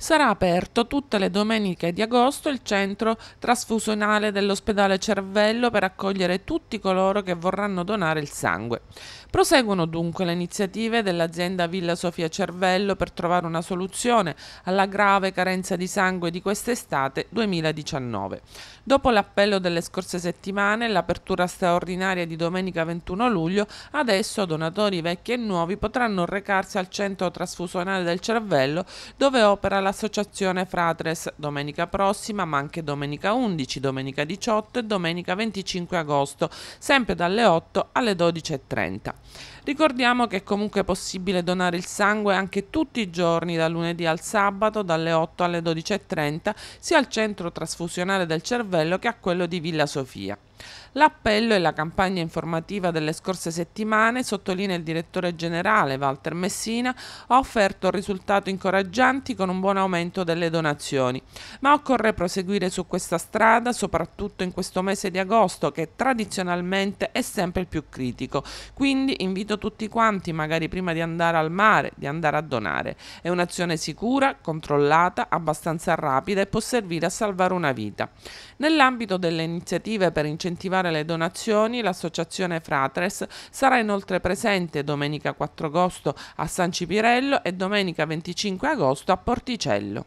Sarà aperto tutte le domeniche di agosto il centro trasfusionale dell'ospedale Cervello per accogliere tutti coloro che vorranno donare il sangue. Proseguono dunque le iniziative dell'azienda Villa Sofia Cervello per trovare una soluzione alla grave carenza di sangue di quest'estate 2019. Dopo l'appello delle scorse settimane e l'apertura straordinaria di domenica 21 luglio, adesso donatori vecchi e nuovi potranno recarsi al centro trasfusionale del cervello dove opera la all'associazione Fratres domenica prossima, ma anche domenica 11, domenica 18 e domenica 25 agosto, sempre dalle 8 alle 12.30. Ricordiamo che è comunque possibile donare il sangue anche tutti i giorni, da lunedì al sabato, dalle 8 alle 12.30, sia al centro trasfusionale del cervello che a quello di Villa Sofia. L'appello e la campagna informativa delle scorse settimane, sottolinea il direttore generale Walter Messina, ha offerto risultati incoraggianti con un buon aumento delle donazioni, ma occorre proseguire su questa strada, soprattutto in questo mese di agosto che tradizionalmente è sempre il più critico. Quindi invito tutti quanti, magari prima di andare al mare, di andare a donare. È un'azione sicura, controllata, abbastanza rapida e può servire a salvare una vita. Nell'ambito delle iniziative per incentivare incentivare le donazioni, l'associazione Fratres sarà inoltre presente domenica 4 agosto a San Cipirello e domenica 25 agosto a Porticello.